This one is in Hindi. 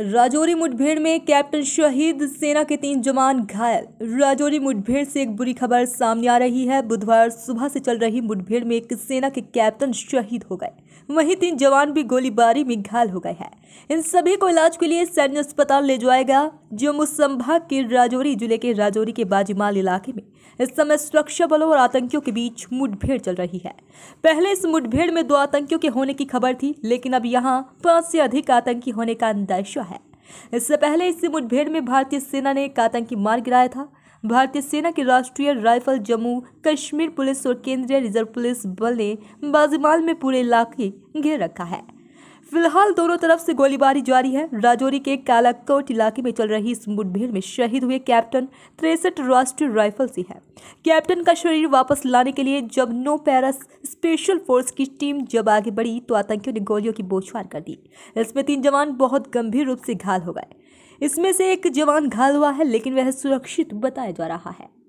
राजौरी मुठभेड़ में कैप्टन शहीद सेना के तीन जवान घायल राजौरी मुठभेड़ से एक बुरी खबर सामने आ रही है बुधवार सुबह से चल रही मुठभेड़ में एक सेना के कैप्टन शहीद हो गए वहीं तीन जवान भी गोलीबारी में घायल हो गए हैं इन सभी को इलाज के लिए सैन्य अस्पताल ले जाया गया जम्मू संभाग के राजौरी जिले के राजौरी के बाजीमाल इलाके में इस समय सुरक्षा बलों और आतंकियों के बीच मुठभेड़ चल रही है पहले इस मुठभेड़ में दो आतंकियों के होने की खबर थी लेकिन अब यहाँ पांच से अधिक आतंकी होने का अंदेशा है इससे पहले इसी मुठभेड़ में भारतीय सेना ने एक आतंकी मार गिराया था भारतीय सेना की राष्ट्रीय राइफल जम्मू कश्मीर पुलिस और केंद्रीय रिजर्व पुलिस बल ने बाजीमाल में पूरे इलाके घेर रखा है फिलहाल दोनों तरफ से गोलीबारी जारी है राजौरी के कालाकोट इलाके में चल रही इस मुठभेड़ में शहीद हुए कैप्टन तिरसठ राष्ट्रीय राइफल से है कैप्टन का शरीर वापस लाने के लिए जब नो पैरस स्पेशल फोर्स की टीम जब आगे बढ़ी तो आतंकियों ने गोलियों की बोछवार कर दी इसमें तीन जवान बहुत गंभीर रूप से घायल हो गए इसमें से एक जवान घायल हुआ है लेकिन वह सुरक्षित बताया जा रहा है